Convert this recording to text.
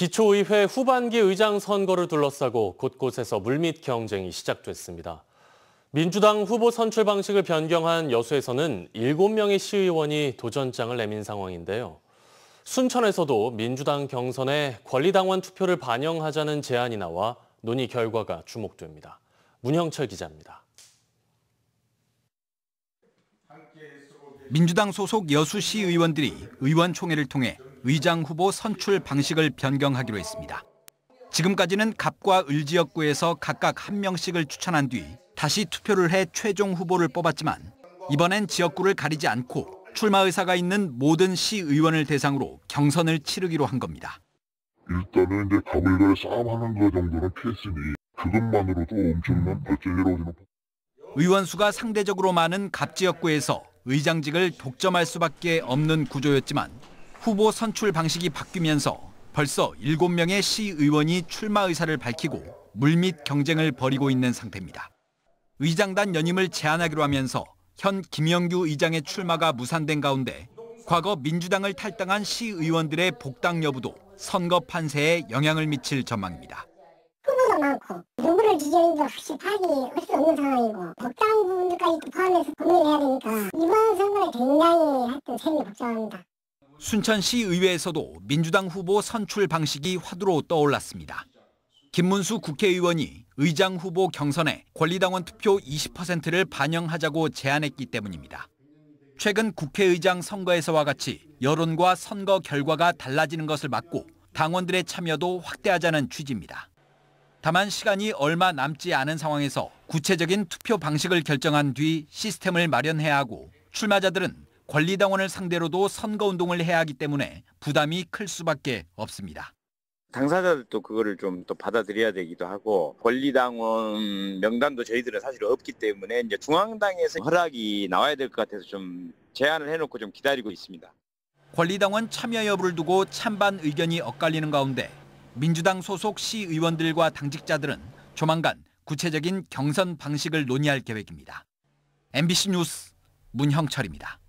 기초의회 후반기 의장 선거를 둘러싸고 곳곳에서 물밑 경쟁이 시작됐습니다. 민주당 후보 선출 방식을 변경한 여수에서는 7명의 시의원이 도전장을 내민 상황인데요. 순천에서도 민주당 경선에 권리당원 투표를 반영하자는 제안이 나와 논의 결과가 주목됩니다. 문형철 기자입니다. 민주당 소속 여수시 의원들이 의원총회를 통해 의장 후보 선출 방식을 변경하기로 했습니다. 지금까지는 갑과 을 지역구에서 각각 한 명씩을 추천한 뒤 다시 투표를 해 최종 후보를 뽑았지만 이번엔 지역구를 가리지 않고 출마 의사가 있는 모든 시의원을 대상으로 경선을 치르기로 한 겁니다. 일단은 이제 갑을 갈 싸움하는 것 정도는 피했으니 그것만으로도 엄청난 발전이라고 생각합 의원 수가 상대적으로 많은 갑 지역구에서 의장직을 독점할 수밖에 없는 구조였지만 후보 선출 방식이 바뀌면서 벌써 7명의 시의원이 출마 의사를 밝히고 물밑 경쟁을 벌이고 있는 상태입니다. 의장단 연임을 제한하기로 하면서 현 김영규 의장의 출마가 무산된 가운데 과거 민주당을 탈당한 시의원들의 복당 여부도 선거 판세에 영향을 미칠 전망입니다. 후보도 많고 누구를 지지하는지 확실하게 할수 없는 상황이고 복당 부분들까지 포함해서 고민해야 되니까 이번 선거는 굉장히 하여튼 생이 복잡합니다. 순천시 의회에서도 민주당 후보 선출 방식이 화두로 떠올랐습니다. 김문수 국회의원이 의장 후보 경선에 권리당원 투표 20%를 반영하자고 제안했기 때문입니다. 최근 국회의장 선거에서와 같이 여론과 선거 결과가 달라지는 것을 막고 당원들의 참여도 확대하자는 취지입니다. 다만 시간이 얼마 남지 않은 상황에서 구체적인 투표 방식을 결정한 뒤 시스템을 마련해야 하고 출마자들은 권리당원을 상대로도 선거운동을 해야 하기 때문에 부담이 클 수밖에 없습니다. 당사자들도 그거를 좀또 받아들여야 되기도 하고 권리당원 명단도 저희들은 사실 없기 때문에 이제 중앙당에서 허락이 나와야 될 것 같아서 좀 제안을 해놓고 좀 기다리고 있습니다. 권리당원 참여 여부를 두고 찬반 의견이 엇갈리는 가운데 민주당 소속 시의원들과 당직자들은 조만간 구체적인 경선 방식을 논의할 계획입니다. MBC 뉴스 문형철입니다.